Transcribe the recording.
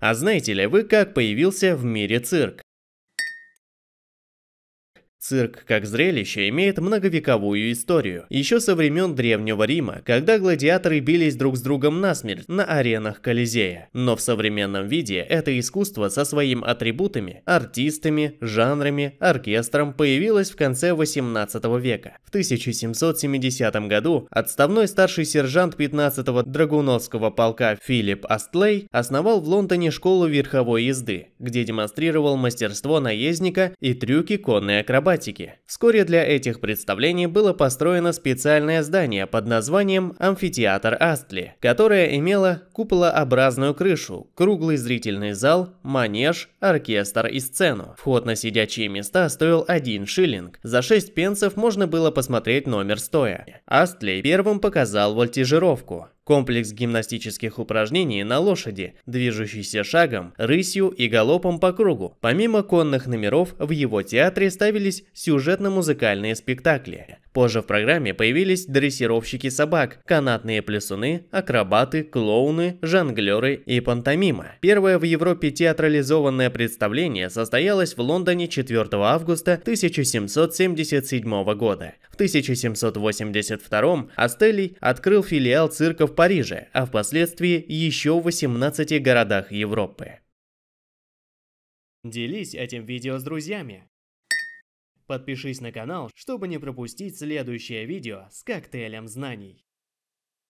А знаете ли вы, как появился в мире цирк? Цирк как зрелище имеет многовековую историю, еще со времен Древнего Рима, когда гладиаторы бились друг с другом насмерть на аренах Колизея. Но в современном виде это искусство со своим атрибутами, артистами, жанрами, оркестром появилось в конце 18 века. В 1770 году отставной старший сержант 15-го драгуновского полка Филипп Астлей основал в Лондоне школу верховой езды, где демонстрировал мастерство наездника и трюки конной акробатики акробатики. Вскоре для этих представлений было построено специальное здание под названием «Амфитеатр Астли», которое имело куполообразную крышу, круглый зрительный зал, манеж, оркестр и сцену. Вход на сидячие места стоил один шиллинг. За 6 пенсов можно было посмотреть номер стоя. Астли первым показал вольтижировку. Комплекс гимнастических упражнений на лошади, движущийся шагом, рысью и галопом по кругу. Помимо конных номеров, в его театре ставились сюжетно-музыкальные спектакли. Позже в программе появились дрессировщики собак, канатные плесуны, акробаты, клоуны, жонглеры и пантомима. Первое в Европе театрализованное представление состоялось в Лондоне 4 августа 1777 года. 1782 Астелий открыл филиал цирка в Париже, а впоследствии еще в 18 городах Европы. Делись этим видео с друзьями. Подпишись на канал, чтобы не пропустить следующее видео с коктейлем знаний.